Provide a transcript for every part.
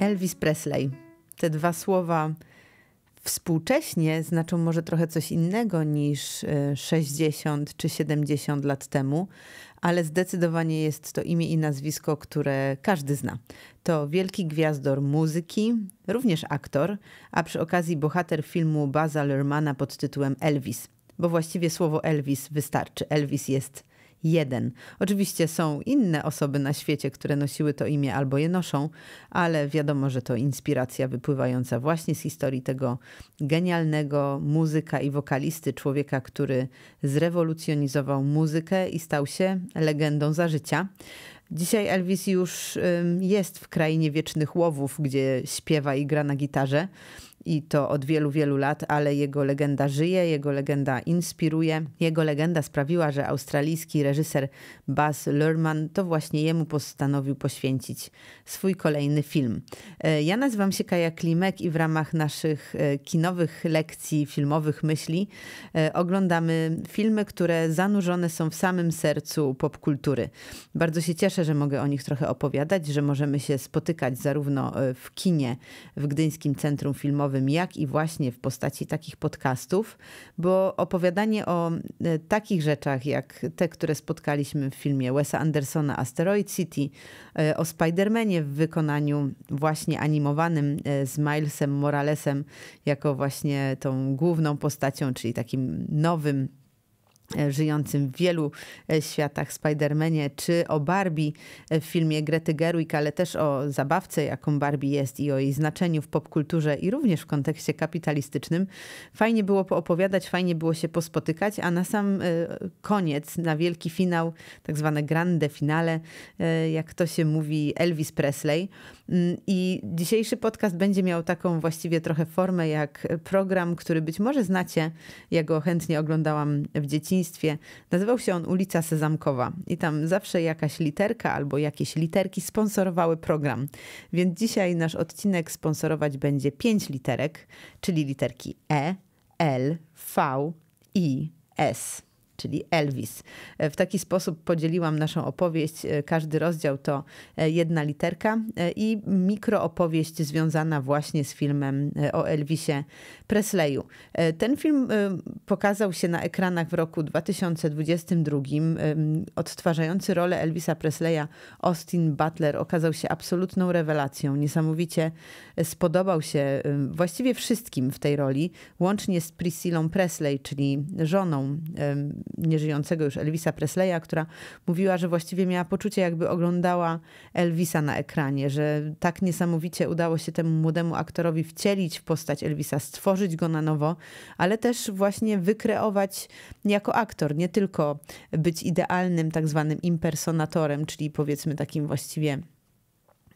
Elvis Presley. Te dwa słowa współcześnie znaczą może trochę coś innego niż 60 e, czy 70 lat temu, ale zdecydowanie jest to imię i nazwisko, które każdy zna. To wielki gwiazdor muzyki, również aktor, a przy okazji bohater filmu Baza Lermana pod tytułem Elvis. Bo właściwie słowo Elvis wystarczy. Elvis jest jeden. Oczywiście są inne osoby na świecie, które nosiły to imię albo je noszą, ale wiadomo, że to inspiracja wypływająca właśnie z historii tego genialnego muzyka i wokalisty, człowieka, który zrewolucjonizował muzykę i stał się legendą za życia. Dzisiaj Elvis już jest w krainie wiecznych łowów, gdzie śpiewa i gra na gitarze i to od wielu, wielu lat, ale jego legenda żyje, jego legenda inspiruje. Jego legenda sprawiła, że australijski reżyser Baz Luhrmann to właśnie jemu postanowił poświęcić swój kolejny film. E, ja nazywam się Kaja Klimek i w ramach naszych e, kinowych lekcji filmowych myśli e, oglądamy filmy, które zanurzone są w samym sercu popkultury. Bardzo się cieszę, że mogę o nich trochę opowiadać, że możemy się spotykać zarówno w kinie w Gdyńskim Centrum Filmowym, jak i właśnie w postaci takich podcastów, bo opowiadanie o e, takich rzeczach, jak te, które spotkaliśmy w filmie Wesa Andersona Asteroid City, e, o Spidermanie w wykonaniu właśnie animowanym e, z Milesem Moralesem jako właśnie tą główną postacią, czyli takim nowym E, żyjącym w wielu e, światach Spidermanie, czy o Barbie e, w filmie Grety Gerwig, ale też o zabawce, jaką Barbie jest i o jej znaczeniu w popkulturze i również w kontekście kapitalistycznym. Fajnie było poopowiadać, fajnie było się pospotykać, a na sam koniec, na wielki finał, tak zwane grande finale, jak to się mówi, Elvis Presley – Mm, I dzisiejszy podcast będzie miał taką właściwie trochę formę jak program, który być może znacie. Ja go chętnie oglądałam w dzieciństwie. Nazywał się on Ulica Sezamkowa i tam zawsze jakaś literka albo jakieś literki sponsorowały program. Więc dzisiaj nasz odcinek sponsorować będzie pięć literek, czyli literki E, L, V, I, S czyli Elvis. E, w taki sposób podzieliłam naszą opowieść. E, każdy rozdział to e, jedna literka i mikroopowieść związana właśnie z filmem o Elvisie Presleyu. E, ten film e, pokazał się na ekranach w roku 2022. Odtwarzający rolę Elvisa Presleya Austin Butler okazał się absolutną rewelacją. Niesamowicie e, spodobał się właściwie wszystkim w tej roli, łącznie z Priscillą Presley, czyli żoną nieżyjącego już Elvisa Presleya, która mówiła, że właściwie miała poczucie, jakby oglądała Elvisa na ekranie, że tak niesamowicie udało się temu młodemu aktorowi wcielić w postać Elvisa, stworzyć stworzyć go na nowo, ale też właśnie wykreować jako aktor, nie tylko być idealnym tak zwanym impersonatorem, czyli powiedzmy takim właściwie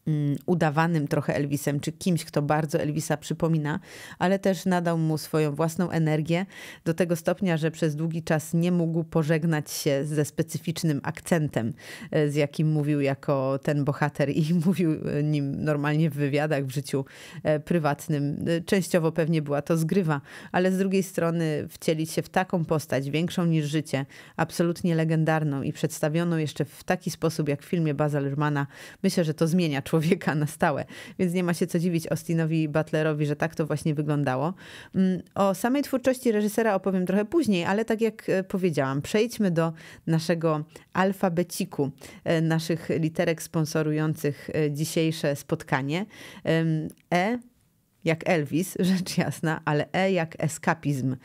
Mm, udawanym trochę Elvisem, czy kimś, kto bardzo Elvisa przypomina, ale też nadał mu swoją własną energię do tego stopnia, że przez długi czas nie mógł pożegnać się ze specyficznym akcentem, e, z jakim mówił jako ten bohater i mówił e, nim normalnie w wywiadach, w życiu e, prywatnym. Częściowo pewnie była to zgrywa, ale z drugiej strony wcielić się w taką postać, większą niż życie, absolutnie legendarną i przedstawioną jeszcze w taki sposób, jak w filmie Baza Lermana, myślę, że to zmienia człowieka człowieka na stałe. Więc nie ma się co dziwić Austinowi Butlerowi, że tak to właśnie wyglądało. Mm, o samej twórczości reżysera opowiem trochę później, ale tak jak e, powiedziałam, przejdźmy do naszego alfabeciku, e, naszych literek sponsorujących e, dzisiejsze spotkanie. E, jak Elvis, rzecz jasna, ale E jak eskapizm.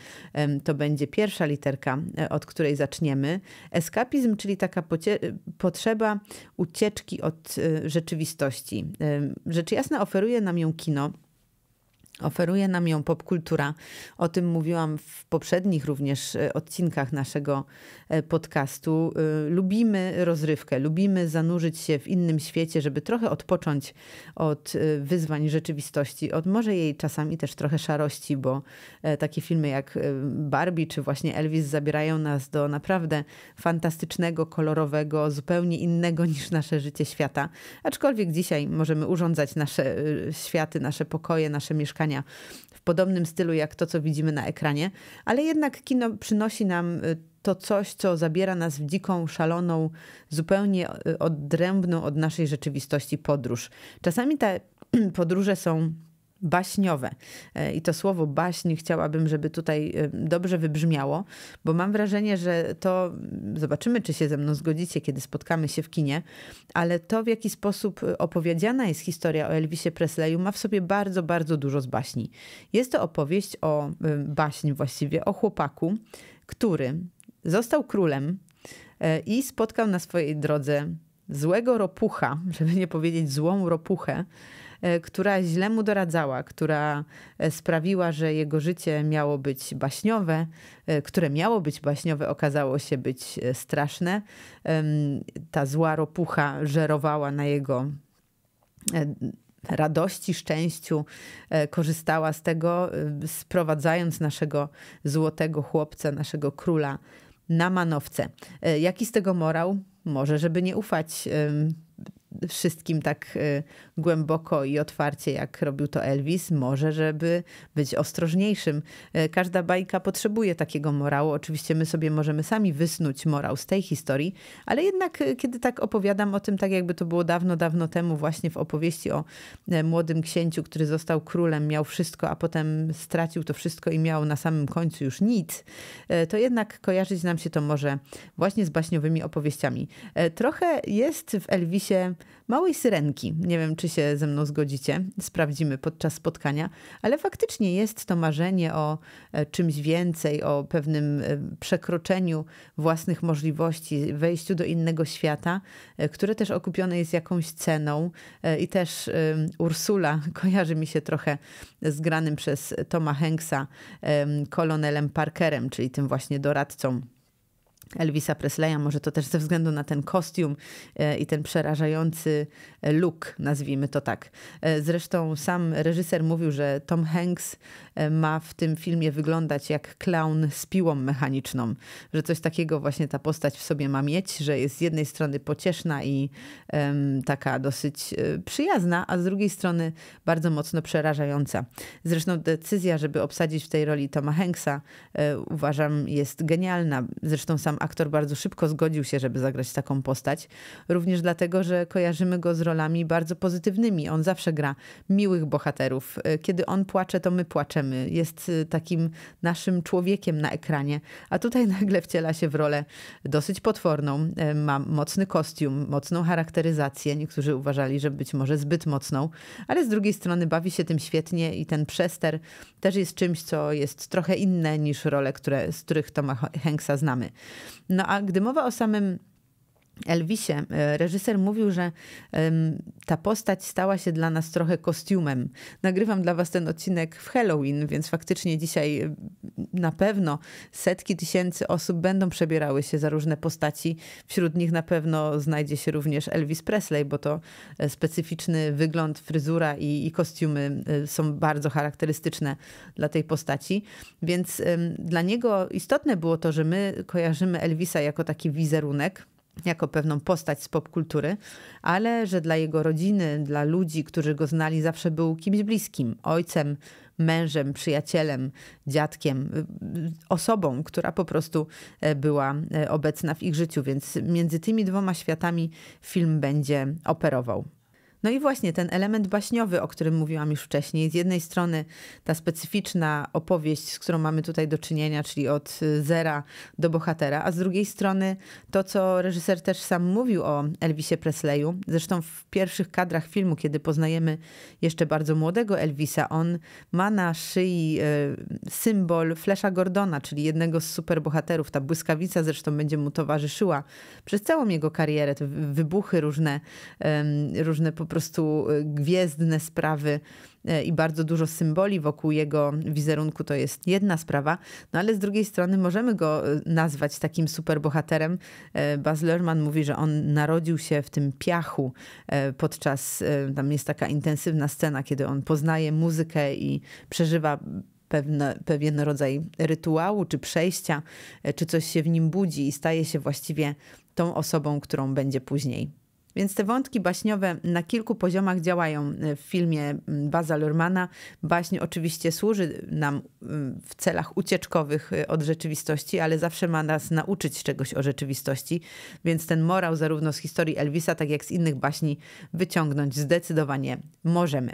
To będzie pierwsza literka, e, od której zaczniemy. Eskapizm, czyli taka e, potrzeba ucieczki od e, rzeczywistości. Rzecz jasna oferuje nam ją kino Oferuje nam ją popkultura. O tym mówiłam w poprzednich również e, odcinkach naszego e, podcastu. E, lubimy rozrywkę, lubimy zanurzyć się w innym świecie, żeby trochę odpocząć od wyzwań rzeczywistości, od może jej czasami też trochę szarości, bo takie filmy jak Barbie czy właśnie Elvis zabierają nas do naprawdę fantastycznego, kolorowego, zupełnie innego niż nasze życie świata. Aczkolwiek dzisiaj możemy urządzać nasze światy, nasze pokoje, nasze mieszkania w podobnym stylu jak to, co widzimy na ekranie, ale jednak kino przynosi nam y, to coś, co zabiera nas w dziką, szaloną, zupełnie y, odrębną od naszej rzeczywistości podróż. Czasami te podróże są baśniowe. E, I to słowo baśń chciałabym, żeby tutaj e, dobrze wybrzmiało, bo mam wrażenie, że to mm, zobaczymy, czy się ze mną zgodzicie, kiedy spotkamy się w kinie, ale to, w jaki sposób e, opowiedziana jest historia o Elvisie Presleyu, ma w sobie bardzo, bardzo dużo z baśni. Jest to opowieść o baśń właściwie, o chłopaku, który został królem i spotkał na swojej drodze złego ropucha, żeby nie powiedzieć złą ropuchę, E, która źle mu doradzała, która e, sprawiła, że jego życie miało być baśniowe, e, które miało być baśniowe, okazało się być straszne. Ta zła ropucha żerowała na jego radości, szczęściu, korzystała z tego, sprowadzając naszego złotego chłopca, naszego króla na manowce. Jaki z tego morał? Może, żeby nie ufać wszystkim tak y, głęboko i otwarcie, jak robił to Elvis, może, żeby być ostrożniejszym. Y, każda bajka potrzebuje takiego morału. Oczywiście my sobie możemy sami wysnuć morał z tej historii, ale jednak y, kiedy tak opowiadam o tym, tak jakby to było dawno, dawno temu, właśnie w opowieści o e, młodym księciu, który został królem, miał wszystko, a potem stracił to wszystko i miał na samym końcu już nic, e, to jednak kojarzyć nam się to może właśnie z baśniowymi opowieściami. E, trochę jest w Elvisie małej syrenki. Nie wiem, czy się ze mną zgodzicie, sprawdzimy podczas spotkania, ale faktycznie jest to marzenie o e, czymś więcej, o pewnym e, przekroczeniu własnych możliwości, wejściu do innego świata, e, które też okupione jest jakąś ceną. I też Ursula kojarzy mi się trochę z granym przez Toma Hanksa kolonelem Parkerem, czyli tym właśnie doradcą Elvisa Presleya, może to też ze względu na ten kostium e, i ten przerażający e, look, nazwijmy to tak. E, zresztą sam reżyser mówił, że Tom Hanks E, ma w tym filmie wyglądać jak klaun z piłą mechaniczną, że coś takiego właśnie ta postać w sobie ma mieć, że jest z jednej strony pocieszna i um, taka dosyć e, przyjazna, a z drugiej strony bardzo mocno przerażająca. Zresztą decyzja, żeby obsadzić w tej roli Toma Hanksa, um, uważam jest genialna. Zresztą sam aktor bardzo szybko zgodził się, żeby zagrać taką postać, również dlatego, że kojarzymy go z rolami bardzo pozytywnymi. On zawsze gra miłych bohaterów. Kiedy on płacze, to my płaczemy jest y, takim naszym człowiekiem na ekranie, a tutaj nagle wciela się w rolę dosyć potworną. E, ma mocny kostium, mocną charakteryzację. Niektórzy uważali, że być może zbyt mocną, ale z drugiej strony bawi się tym świetnie i ten przester też jest czymś, co jest trochę inne niż role, które, z których Toma Hanksa znamy. No a gdy mowa o samym Elvisie e, reżyser mówił, że ta postać stała się dla nas trochę kostiumem. Nagrywam dla was ten odcinek w Halloween, więc faktycznie dzisiaj na pewno setki tysięcy osób będą przebierały się za różne postaci. Wśród nich na pewno znajdzie się również Elvis Presley, bo to e, specyficzny wygląd, fryzura i, i kostiumy e, są bardzo charakterystyczne dla tej postaci. Więc dla niego istotne było to, że my kojarzymy Elvisa jako taki wizerunek jako pewną postać z popkultury, ale że dla jego rodziny, dla ludzi, którzy go znali, zawsze był kimś bliskim ojcem, mężem, przyjacielem, dziadkiem, y, osobą, która po prostu e, była e, obecna w ich życiu. Więc między tymi dwoma światami film będzie operował. No i właśnie ten element baśniowy, o którym mówiłam już wcześniej. Z jednej strony ta specyficzna opowieść, z którą mamy tutaj do czynienia, czyli od y, zera do bohatera, a z drugiej strony to, co reżyser też sam mówił o Elvisie Presleyu. Zresztą w pierwszych kadrach filmu, kiedy poznajemy jeszcze bardzo młodego Elvisa, on ma na szyi y, symbol Flesza Gordona, czyli jednego z superbohaterów. Ta błyskawica zresztą będzie mu towarzyszyła przez całą jego karierę. Te wybuchy różne, różne po prostu y, gwiezdne sprawy e, i bardzo dużo symboli wokół jego wizerunku, to jest jedna sprawa. No ale z drugiej strony możemy go y, nazwać takim superbohaterem. E, Baz Luhrmann mówi, że on narodził się w tym piachu e, podczas, tam jest taka intensywna scena, kiedy on poznaje muzykę i przeżywa pewne, pewien rodzaj rytuału czy przejścia, czy coś się w nim budzi i staje się właściwie tą osobą, którą będzie później. Więc te wątki baśniowe na kilku poziomach działają e, w filmie Baza Lurmana. Baśń oczywiście służy nam w celach ucieczkowych e, od rzeczywistości, ale zawsze ma nas nauczyć czegoś o rzeczywistości, więc ten morał zarówno z historii Elvisa, tak jak z innych baśni wyciągnąć zdecydowanie możemy.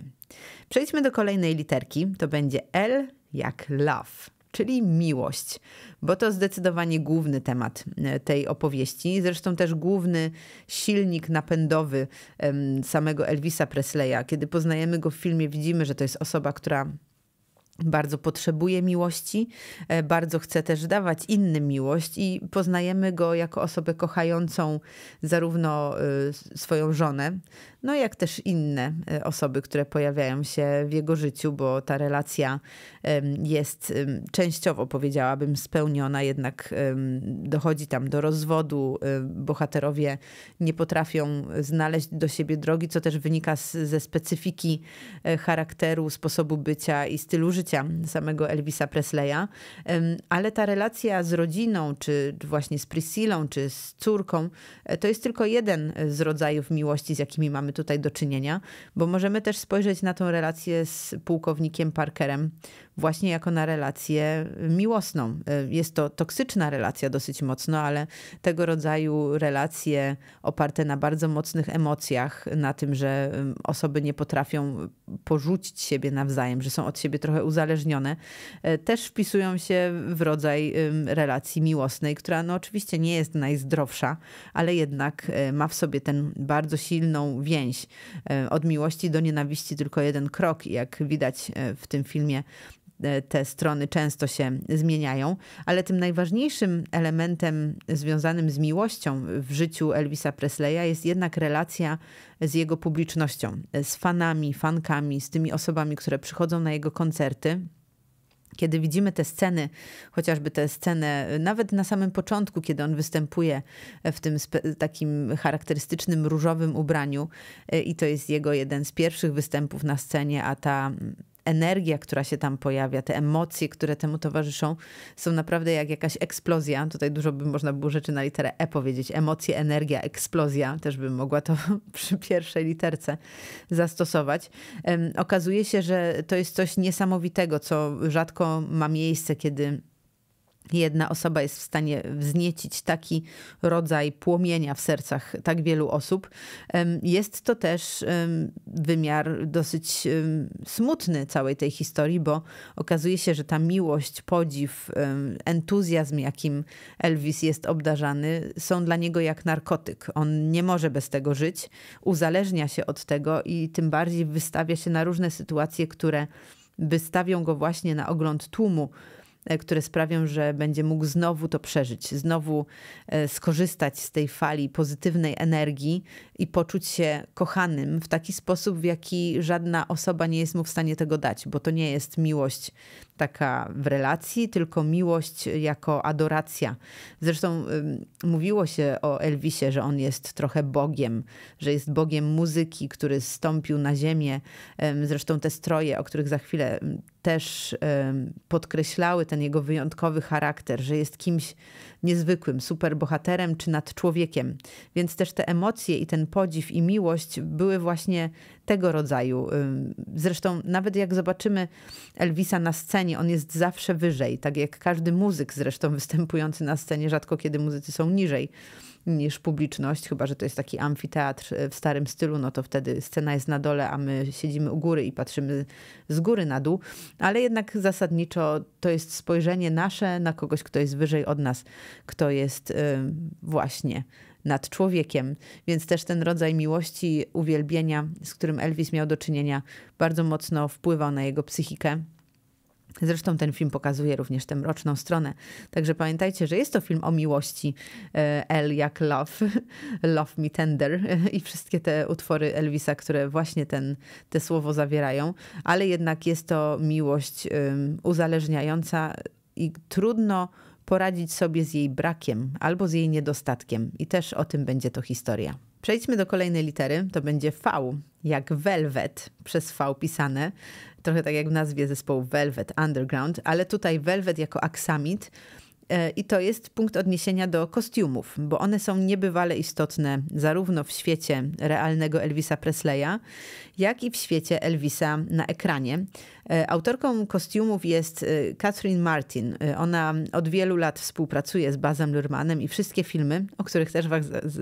Przejdźmy do kolejnej literki. To będzie L jak love czyli miłość, bo to zdecydowanie główny temat e, tej opowieści. Zresztą też główny silnik napędowy samego Elvisa Presleya. Kiedy poznajemy go w filmie, widzimy, że to jest osoba, która bardzo potrzebuje miłości, e, bardzo chce też dawać innym miłość i poznajemy go jako osobę kochającą zarówno e, swoją żonę, no jak też inne e, osoby, które pojawiają się w jego życiu, bo ta relacja jest częściowo, powiedziałabym, spełniona, jednak dochodzi tam do rozwodu. E, bohaterowie nie potrafią znaleźć do siebie drogi, co też wynika z, ze specyfiki e, charakteru, sposobu bycia i stylu życia samego Elvisa Presleya. Ale ta relacja z rodziną, czy właśnie z Priscillą, czy z córką, to jest tylko jeden z rodzajów miłości, z jakimi mamy tutaj do czynienia, bo możemy też spojrzeć na tą relację z pułkownikiem Parkerem, właśnie jako na relację y, miłosną. Y, jest to toksyczna relacja dosyć mocno, ale tego rodzaju relacje oparte na bardzo mocnych emocjach, na tym, że osoby nie potrafią porzucić siebie nawzajem, że są od siebie trochę uzależnione, y, też wpisują się w rodzaj relacji miłosnej, która no oczywiście nie jest najzdrowsza, ale jednak ma w sobie ten bardzo silną więź. Od miłości do nienawiści tylko jeden krok i jak widać w tym filmie, E, te strony często się zmieniają, ale tym najważniejszym elementem związanym z miłością w życiu Elvisa Presleya jest jednak relacja z jego publicznością, e, z fanami, fankami, z tymi osobami, które przychodzą na jego koncerty. Kiedy widzimy te sceny, chociażby tę scenę, e, nawet na samym początku, kiedy on występuje w tym takim charakterystycznym różowym ubraniu, i to jest jego jeden z pierwszych występów na scenie, a ta energia, która się tam pojawia, te emocje, które temu towarzyszą, są naprawdę jak jakaś eksplozja. Tutaj dużo by można było rzeczy na literę E powiedzieć. Emocje, energia, eksplozja. Też bym mogła to przy pierwszej literce zastosować. Okazuje się, że to jest coś niesamowitego, co rzadko ma miejsce, kiedy jedna osoba jest w stanie wzniecić taki rodzaj płomienia w sercach tak wielu osób. Jest to też wymiar dosyć smutny całej tej historii, bo okazuje się, że ta miłość, podziw, entuzjazm, jakim Elvis jest obdarzany, są dla niego jak narkotyk. On nie może bez tego żyć, uzależnia się od tego i tym bardziej wystawia się na różne sytuacje, które wystawią go właśnie na ogląd tłumu E, które sprawią, że będzie mógł znowu to przeżyć, znowu e, skorzystać z tej fali pozytywnej energii i poczuć się kochanym w taki sposób, w jaki żadna osoba nie jest mu w stanie tego dać, bo to nie jest miłość taka w relacji, tylko miłość jako adoracja. Zresztą mówiło się o Elvisie, że on jest trochę Bogiem, że jest Bogiem muzyki, który stąpił na ziemię. Zresztą te stroje, o których za chwilę też podkreślały ten jego wyjątkowy charakter, że jest kimś niezwykłym, superbohaterem czy nad człowiekiem. Więc też te emocje i ten podziw i miłość były właśnie tego rodzaju. Zresztą nawet jak zobaczymy Elvisa na scenie, on jest zawsze wyżej, tak jak każdy muzyk zresztą występujący na scenie, rzadko kiedy muzycy są niżej niż publiczność, chyba że to jest taki amfiteatr e, w starym stylu, no to wtedy scena jest na dole, a my siedzimy u góry i patrzymy z góry na dół, ale jednak zasadniczo to jest spojrzenie nasze na kogoś, kto jest wyżej od nas, kto jest właśnie nad człowiekiem. Więc też ten rodzaj miłości, uwielbienia, z którym Elvis miał do czynienia, bardzo mocno wpływał na jego psychikę. Zresztą ten film pokazuje również tę mroczną stronę. Także pamiętajcie, że jest to film o miłości. E, L jak Love, Love Me Tender i wszystkie te utwory Elvisa, które właśnie ten, te słowo zawierają, ale jednak jest to miłość uzależniająca i trudno poradzić sobie z jej brakiem albo z jej niedostatkiem. I też o tym będzie to historia. Przejdźmy do kolejnej litery. To będzie V, jak Velvet, przez V pisane. Trochę tak jak w nazwie zespołu Velvet Underground, ale tutaj Velvet jako aksamit E, I to jest punkt odniesienia do kostiumów, bo one są niebywale istotne zarówno w świecie realnego Elvisa Presleya, jak i w świecie Elvisa na ekranie. E, autorką kostiumów jest e, Catherine Martin. Ona od wielu lat współpracuje z Bazem Lurmanem i wszystkie filmy, o których też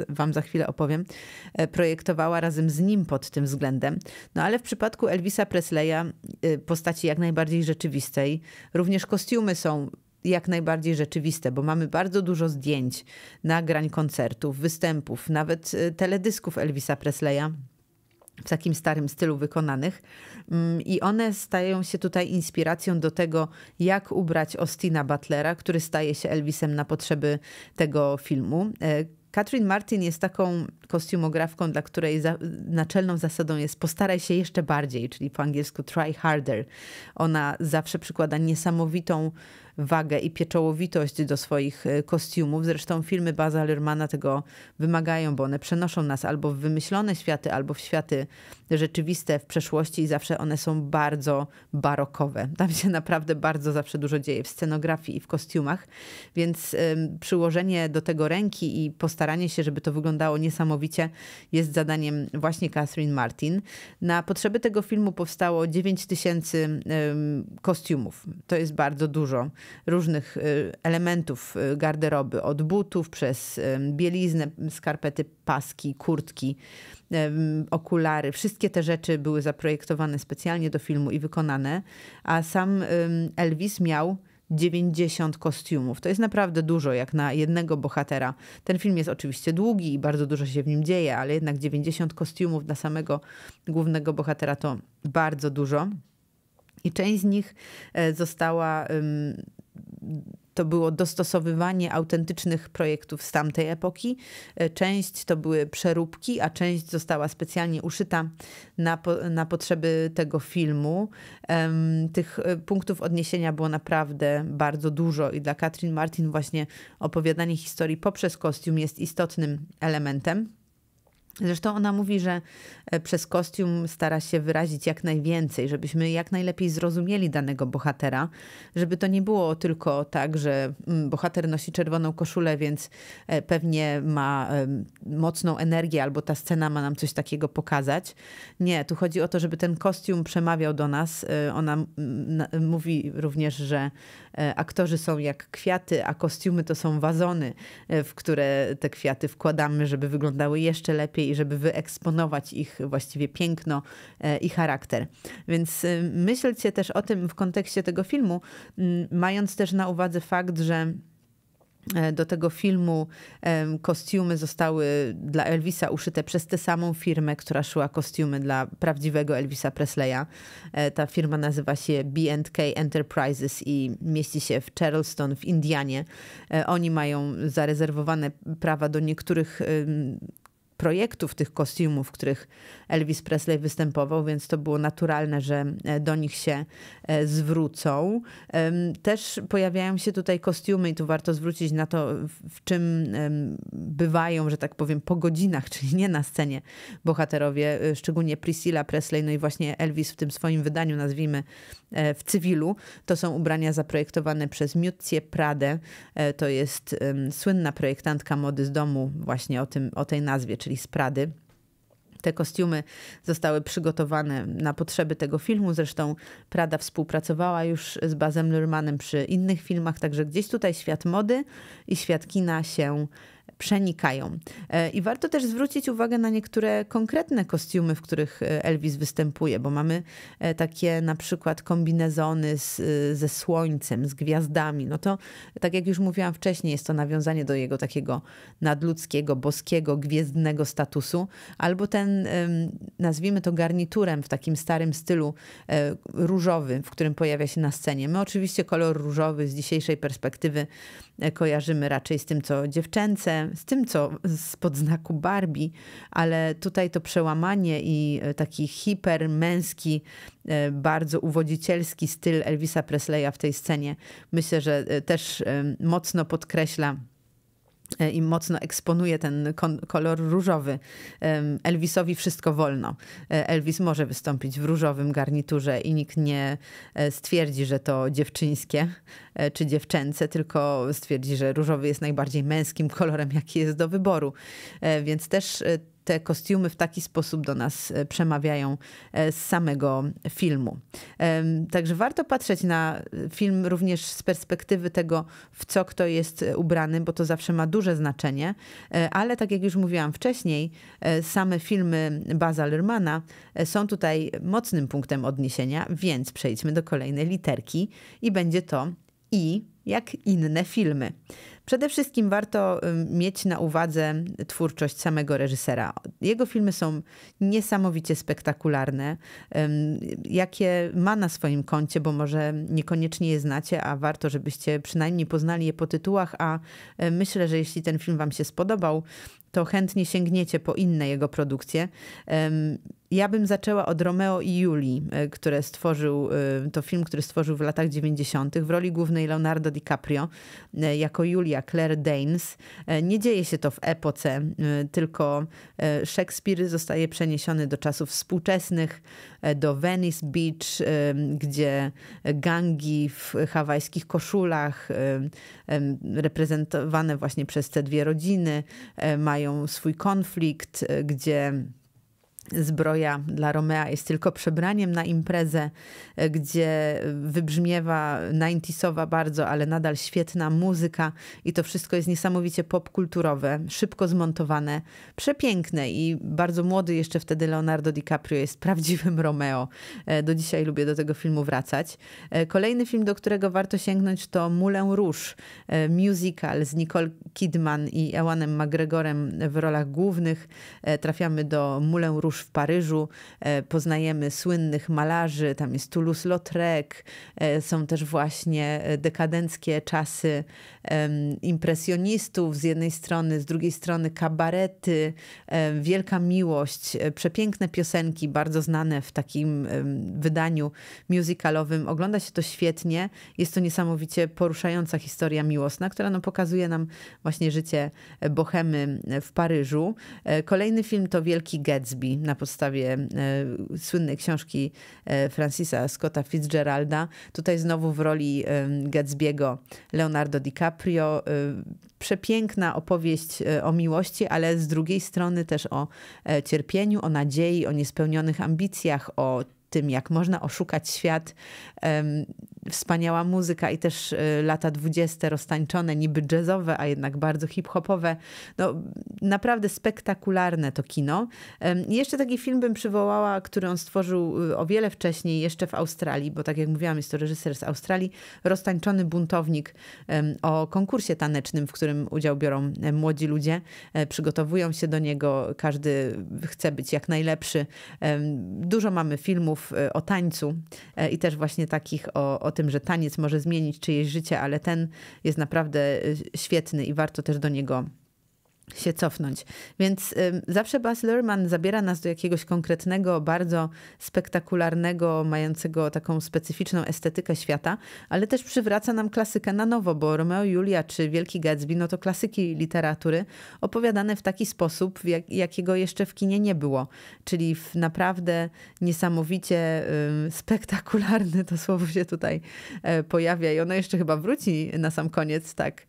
Wam za chwilę opowiem, projektowała razem z nim pod tym względem. No ale w przypadku Elvisa Presleya, postaci jak najbardziej rzeczywistej, również kostiumy są jak najbardziej rzeczywiste, bo mamy bardzo dużo zdjęć, nagrań koncertów, występów, nawet y, teledysków Elvisa Presleya w takim starym stylu wykonanych. Mm, I one stają się tutaj inspiracją do tego, jak ubrać Ostina Butlera, który staje się Elvisem na potrzeby tego filmu. Katrin e, Martin jest taką kostiumografką, dla której za, naczelną zasadą jest postaraj się jeszcze bardziej, czyli po angielsku try harder. Ona zawsze przykłada niesamowitą wagę i pieczołowitość do swoich y, kostiumów. Zresztą filmy Baza Lermana tego wymagają, bo one przenoszą nas albo w wymyślone światy, albo w światy rzeczywiste w przeszłości i zawsze one są bardzo barokowe. Tam się naprawdę bardzo zawsze dużo dzieje w scenografii i w kostiumach, więc przyłożenie do tego ręki i postaranie się, żeby to wyglądało niesamowicie jest zadaniem właśnie Catherine Martin. Na potrzeby tego filmu powstało 9 tysięcy kostiumów. To jest bardzo dużo różnych y, elementów y, garderoby, od butów przez bieliznę, skarpety, paski, kurtki, okulary. Wszystkie te rzeczy były zaprojektowane specjalnie do filmu i wykonane, a sam Elvis miał 90 kostiumów. To jest naprawdę dużo, jak na jednego bohatera. Ten film jest oczywiście długi i bardzo dużo się w nim dzieje, ale jednak 90 kostiumów dla samego głównego bohatera to bardzo dużo. I część z nich e, została to było dostosowywanie autentycznych projektów z tamtej epoki. E, część to były przeróbki, a część została specjalnie uszyta na, na potrzeby tego filmu. Tych e, punktów odniesienia było naprawdę bardzo dużo i dla Katrin Martin właśnie opowiadanie historii poprzez kostium jest istotnym elementem. Zresztą ona mówi, że e, przez kostium stara się wyrazić jak najwięcej, żebyśmy jak najlepiej zrozumieli danego bohatera, żeby to nie było tylko tak, że mm, bohater nosi czerwoną koszulę, więc e, pewnie ma mocną energię albo ta scena ma nam coś takiego pokazać. Nie, tu chodzi o to, żeby ten kostium przemawiał do nas. E, ona mm, mówi również, że aktorzy są jak kwiaty, a kostiumy to są wazony, w które te kwiaty wkładamy, żeby wyglądały jeszcze lepiej lepiej, żeby wyeksponować ich właściwie piękno e, i charakter. Więc y, myślcie też o tym w kontekście tego filmu, mm, mając też na uwadze fakt, że e, do tego filmu kostiumy zostały dla Elvisa uszyte przez tę samą firmę, która szyła kostiumy dla prawdziwego Elvisa Presleya. E, ta firma nazywa się B&K Enterprises i mieści się w Charleston w Indianie. Oni mają zarezerwowane prawa do niektórych projektów tych kostiumów, w których Elvis Presley występował, więc to było naturalne, że e, do nich się e, zwrócą. Też pojawiają się tutaj kostiumy i tu warto zwrócić na to, w czym bywają, że tak powiem, po godzinach, czyli nie na scenie bohaterowie, e, szczególnie Priscilla Presley, no i właśnie Elvis w tym swoim wydaniu, nazwijmy E, w cywilu. To są ubrania zaprojektowane przez Miutcie Pradę e, To jest słynna projektantka mody z domu, właśnie o, tym, o tej nazwie, czyli z Prady. Te kostiumy zostały przygotowane na potrzeby tego filmu. Zresztą Prada współpracowała już z Bazem Lurmanem przy innych filmach, także gdzieś tutaj świat mody i świat kina się przenikają. E, I warto też zwrócić uwagę na niektóre konkretne kostiumy, w których e, Elvis występuje, bo mamy e, takie na przykład kombinezony z, ze słońcem, z gwiazdami. No to, tak jak już mówiłam wcześniej, jest to nawiązanie do jego takiego nadludzkiego, boskiego, gwiezdnego statusu, albo ten, nazwijmy to garniturem w takim starym stylu różowy, w którym pojawia się na scenie. My oczywiście kolor różowy z dzisiejszej perspektywy E, kojarzymy raczej z tym, co dziewczęce, z tym, co spod znaku Barbie, ale tutaj to przełamanie i e, taki hipermęski, e, bardzo uwodzicielski styl Elvisa Presleya w tej scenie, myślę, że też mocno podkreśla i mocno eksponuje ten kolor różowy. Elvisowi wszystko wolno. Elvis może wystąpić w różowym garniturze i nikt nie stwierdzi, że to dziewczyńskie. E, czy dziewczęce, tylko stwierdzi, że różowy jest najbardziej męskim kolorem, jaki jest do wyboru. E, więc też e, te kostiumy w taki sposób do nas przemawiają z samego filmu. Także warto patrzeć na film również z perspektywy tego, w co kto jest ubrany, bo to zawsze ma duże znaczenie. Ale tak jak już mówiłam wcześniej, same filmy Baza Lermana są tutaj mocnym punktem odniesienia, więc przejdźmy do kolejnej literki i będzie to i jak inne filmy. Przede wszystkim warto mieć na uwadze twórczość samego reżysera. Jego filmy są niesamowicie spektakularne, jakie ma na swoim koncie, bo może niekoniecznie je znacie, a warto, żebyście przynajmniej poznali je po tytułach, a e, myślę, że jeśli ten film wam się spodobał, to chętnie sięgniecie po inne jego produkcje. Ja bym zaczęła od Romeo i Julii, e, które stworzył, e, to film, który stworzył w latach 90. w roli głównej Leonardo DiCaprio e, jako Julia Claire Danes. Nie dzieje się to w epoce, tylko Szekspir zostaje przeniesiony do czasów współczesnych, do Venice Beach, gdzie gangi w hawajskich koszulach, reprezentowane właśnie przez te dwie rodziny, mają swój konflikt, gdzie Zbroja dla Romea jest tylko przebraniem na imprezę, e, gdzie e, wybrzmiewa 90 bardzo, ale nadal świetna muzyka i to wszystko jest niesamowicie popkulturowe, szybko zmontowane, przepiękne i bardzo młody jeszcze wtedy Leonardo DiCaprio jest prawdziwym Romeo. E, do dzisiaj lubię do tego filmu wracać. Kolejny film, do którego warto sięgnąć to Moulin Rouge, musical z Nicole Kidman i Ewanem McGregorem w rolach głównych. Trafiamy do Moulin Rouge już w Paryżu e, poznajemy słynnych malarzy, tam jest Toulouse-Lautrec, e, są też właśnie e, dekadenckie czasy impresjonistów z jednej strony, z drugiej strony kabarety, wielka miłość, przepiękne piosenki, bardzo znane w takim wydaniu musicalowym. Ogląda się to świetnie, jest to niesamowicie poruszająca historia miłosna, która no, pokazuje nam właśnie życie bohemy w Paryżu. Kolejny film to Wielki Gatsby na podstawie e, słynnej książki e, Francisa Scotta Fitzgeralda. Tutaj znowu w roli Gatsby'ego Leonardo DiCaprio. E, przepiękna opowieść o miłości, ale z drugiej strony też o cierpieniu, o nadziei, o niespełnionych ambicjach, o tym, jak można oszukać świat wspaniała muzyka i też y, lata dwudzieste roztańczone, niby jazzowe, a jednak bardzo hip-hopowe. No, naprawdę spektakularne to kino. I jeszcze taki film bym przywołała, który on stworzył y, o wiele wcześniej, jeszcze w Australii, bo tak jak mówiłam, jest to reżyser z Australii, Roztańczony buntownik o konkursie tanecznym, w którym udział biorą e, młodzi ludzie. E, przygotowują się do niego, każdy chce być jak najlepszy. Dużo mamy filmów e, o tańcu i też właśnie takich o, o tym, że taniec może zmienić czyjeś życie, ale ten jest naprawdę y, świetny i warto też do niego się cofnąć. Więc y, zawsze Baz Luhrmann zabiera nas do jakiegoś konkretnego, bardzo spektakularnego, mającego taką specyficzną estetykę świata, ale też przywraca nam klasykę na nowo, bo Romeo Julia czy Wielki Gatsby no to klasyki literatury opowiadane w taki sposób, jak, jakiego jeszcze w kinie nie było. Czyli w naprawdę niesamowicie y, spektakularny to słowo się tutaj y, pojawia i ono jeszcze chyba wróci na sam koniec, tak,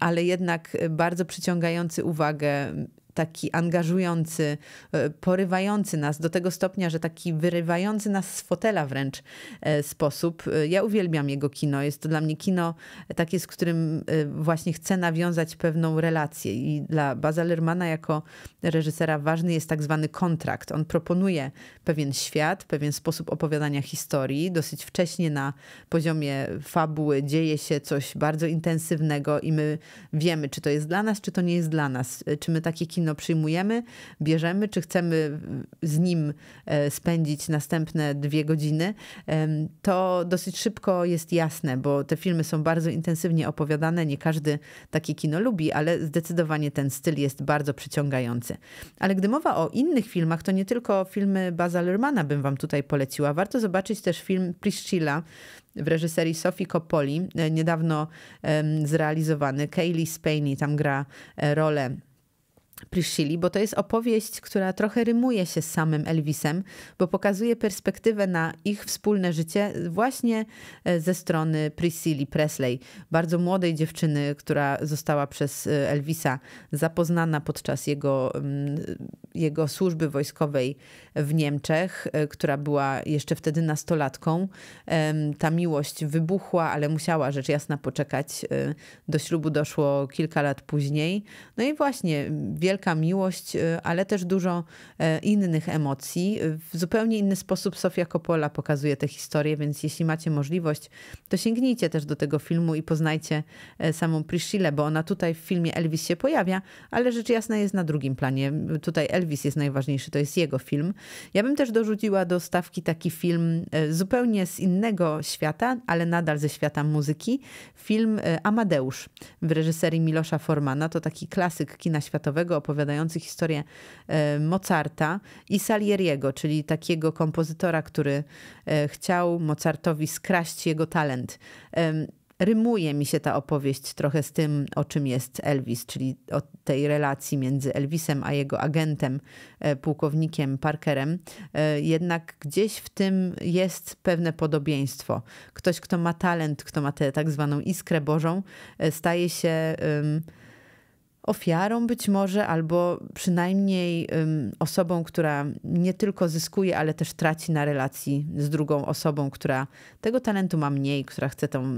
ale jednak bardzo przyciągające zwracający uwagę taki angażujący, e, porywający nas do tego stopnia, że taki wyrywający nas z fotela wręcz e, sposób. E, ja uwielbiam jego kino. Jest to dla mnie kino takie, z którym właśnie chcę nawiązać pewną relację. I dla Baza Lermana jako reżysera ważny jest tak zwany kontrakt. On proponuje pewien świat, pewien sposób opowiadania historii. Dosyć wcześnie na poziomie fabuły dzieje się coś bardzo intensywnego i my wiemy, czy to jest dla nas, czy to nie jest dla nas. Czy my takie kino Tarantino przyjmujemy, bierzemy, czy chcemy z nim e, spędzić następne dwie godziny, to dosyć szybko jest jasne, bo te filmy są bardzo intensywnie opowiadane. Nie każdy takie kino lubi, ale zdecydowanie ten styl jest bardzo przyciągający. Ale gdy mowa o innych filmach, to nie tylko filmy Baza Lermana bym wam tutaj poleciła. Warto zobaczyć też film Priscilla w reżyserii Sofii Coppoli, e, niedawno zrealizowany. Kaylee Spaney tam gra e, rolę Priscilli, bo to jest opowieść, która trochę rymuje się z samym Elvisem, bo pokazuje perspektywę na ich wspólne życie właśnie e, ze strony Priscilli Presley, bardzo młodej dziewczyny, która została przez e, Elvisa zapoznana podczas jego, mm, jego służby wojskowej w Niemczech, e, która była jeszcze wtedy nastolatką. Ta miłość wybuchła, ale musiała rzecz jasna poczekać. Do ślubu doszło kilka lat później. No i właśnie wiele wielka miłość, y, ale też dużo e, innych emocji. W zupełnie inny sposób Sofia Coppola pokazuje tę historię, więc jeśli macie możliwość, to sięgnijcie też do tego filmu i poznajcie e, samą Priscilla, bo ona tutaj w filmie Elvis się pojawia, ale rzecz jasna jest na drugim planie. Tutaj Elvis jest najważniejszy, to jest jego film. Ja bym też dorzuciła do stawki taki film e, zupełnie z innego świata, ale nadal ze świata muzyki. Film Amadeusz w reżyserii Milosza Formana. To taki klasyk kina światowego opowiadający historię e, Mozarta i Salieriego, czyli takiego kompozytora, który e, chciał Mozartowi skraść jego talent rymuje mi się ta opowieść trochę z tym, o czym jest Elvis, czyli o tej relacji między Elvisem a jego agentem, e, pułkownikiem Parkerem. Jednak gdzieś w tym jest pewne podobieństwo. Ktoś, kto ma talent, kto ma tę tak zwaną iskrę Bożą, staje się ofiarą być może, albo przynajmniej um, osobą, która nie tylko zyskuje, ale też traci na relacji z drugą osobą, która tego talentu ma mniej, która chce tą,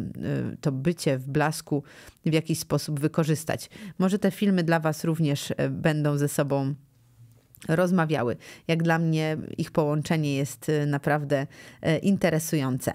y, to bycie w blasku w jakiś sposób wykorzystać. Może te filmy dla Was również y, będą ze sobą rozmawiały. Jak dla mnie ich połączenie jest y, naprawdę y, interesujące.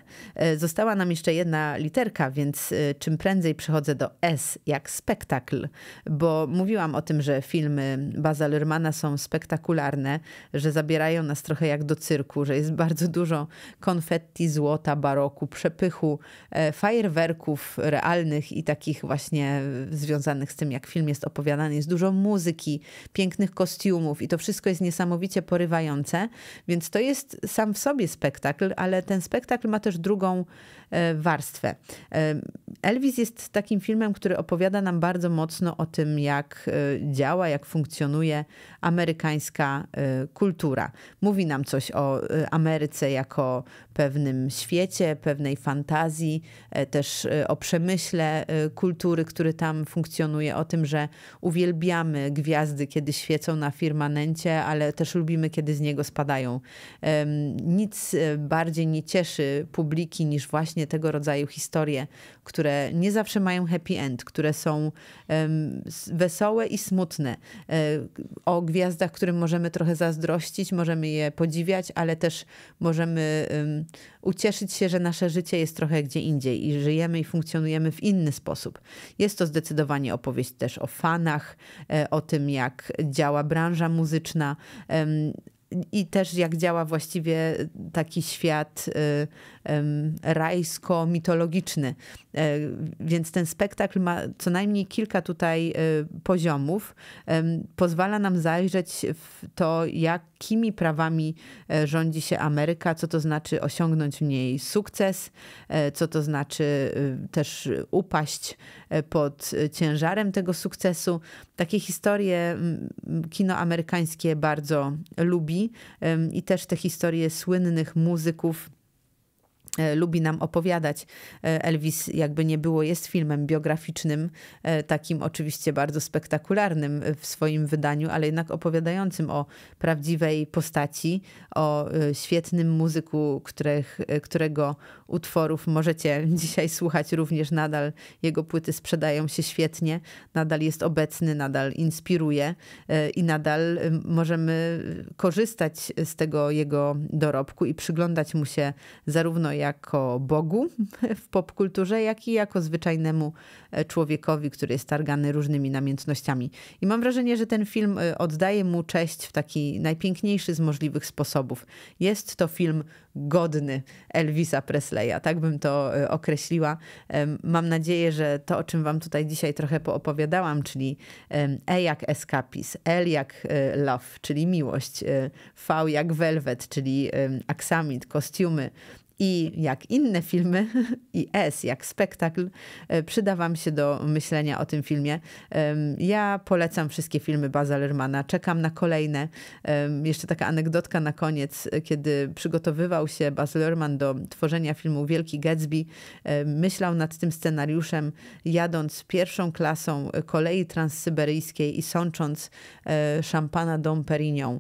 Y, została nam jeszcze jedna literka, więc czym prędzej przechodzę do S, jak spektakl, bo mówiłam o tym, że filmy Baza Lermana są spektakularne, że zabierają nas trochę jak do cyrku, że jest bardzo dużo konfetti, złota, baroku, przepychu, e, fajerwerków realnych i takich właśnie e, związanych z tym, jak film jest opowiadany. Jest dużo muzyki, pięknych kostiumów i to wszystko wszystko jest niesamowicie porywające, więc to jest sam w sobie spektakl, ale ten spektakl ma też drugą E, warstwę. E, Elvis jest takim filmem, który opowiada nam bardzo mocno o tym, jak e, działa, jak funkcjonuje amerykańska kultura. Mówi nam coś o Ameryce jako pewnym świecie, pewnej fantazji, też o przemyśle kultury, który tam funkcjonuje, o tym, że uwielbiamy gwiazdy, kiedy świecą na firmamencie, ale też lubimy, kiedy z niego spadają. Nic bardziej nie cieszy publiki niż właśnie właśnie tego rodzaju historie, które nie zawsze mają happy end, które są um, wesołe i smutne. E, o gwiazdach, którym możemy trochę zazdrościć, możemy je podziwiać, ale też możemy um, ucieszyć się, że nasze życie jest trochę gdzie indziej i żyjemy i funkcjonujemy w inny sposób. Jest to zdecydowanie opowieść też o fanach, e, o tym, jak działa branża muzyczna, i też jak działa właściwie taki świat y, rajsko-mitologiczny. E, więc ten spektakl ma co najmniej kilka tutaj y, poziomów. Pozwala nam zajrzeć w to, jakimi prawami e, rządzi się Ameryka, co to znaczy osiągnąć w niej sukces, e, co to znaczy y, też upaść pod ciężarem tego sukcesu. Takie historie mm, kino amerykańskie bardzo lubi i też te historie słynnych muzyków E, lubi nam opowiadać. E, Elvis, jakby nie było, jest filmem biograficznym, e, takim oczywiście bardzo spektakularnym w swoim wydaniu, ale jednak opowiadającym o prawdziwej postaci, o świetnym muzyku, których, którego utworów możecie dzisiaj słuchać również nadal. Jego płyty sprzedają się świetnie, nadal jest obecny, nadal inspiruje i nadal możemy korzystać z tego jego dorobku i przyglądać mu się zarówno jako bogu w popkulturze, jak i jako zwyczajnemu e, człowiekowi, który jest targany różnymi namiętnościami. I mam wrażenie, że ten film e, oddaje mu cześć w taki najpiękniejszy z możliwych sposobów. Jest to film godny Elvisa Presleya, tak bym to e, określiła. Mam nadzieję, że to, o czym wam tutaj dzisiaj trochę poopowiadałam, czyli E jak escapis, L jak love, czyli miłość, V jak velvet, czyli aksamit, kostiumy, i jak inne filmy, i S jak spektakl, e, przyda Wam się do myślenia o tym filmie. Ja polecam wszystkie filmy Baza Lermana, czekam na kolejne. Jeszcze taka anegdotka na koniec, kiedy przygotowywał się Baz Lerman do tworzenia filmu Wielki Gatsby, e, myślał nad tym scenariuszem, jadąc pierwszą klasą kolei transsyberyjskiej i sącząc e, szampana Dom Perignon,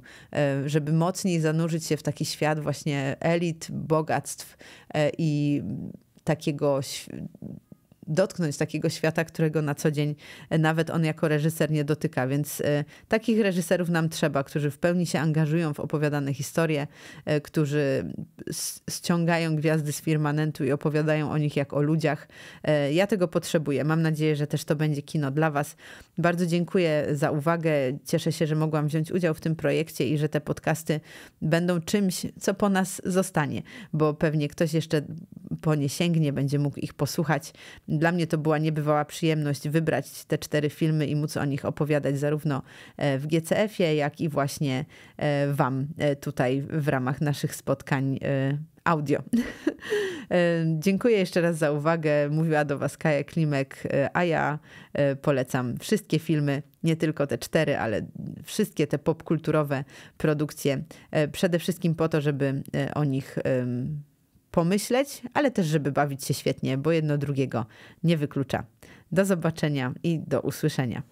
żeby mocniej zanurzyć się w taki świat właśnie elit, bogactw, E, i takiego dotknąć takiego świata, którego na co dzień nawet on jako reżyser nie dotyka. Więc e, takich reżyserów nam trzeba, którzy w pełni się angażują w opowiadane historie, e, którzy ściągają gwiazdy z firmamentu i opowiadają o nich jak o ludziach. E, ja tego potrzebuję. Mam nadzieję, że też to będzie kino dla Was. Bardzo dziękuję za uwagę. Cieszę się, że mogłam wziąć udział w tym projekcie i że te podcasty będą czymś, co po nas zostanie, bo pewnie ktoś jeszcze po nie sięgnie, będzie mógł ich posłuchać dla mnie to była niebywała przyjemność wybrać te cztery filmy i móc o nich opowiadać zarówno e, w GCF-ie, jak i właśnie e, Wam e, tutaj w ramach naszych spotkań audio. Dziękuję jeszcze raz za uwagę. Mówiła do Was Kaja Klimek, a ja polecam wszystkie filmy, nie tylko te cztery, ale wszystkie te popkulturowe produkcje. Przede wszystkim po to, żeby o nich pomyśleć, ale też, żeby bawić się świetnie, bo jedno drugiego nie wyklucza. Do zobaczenia i do usłyszenia.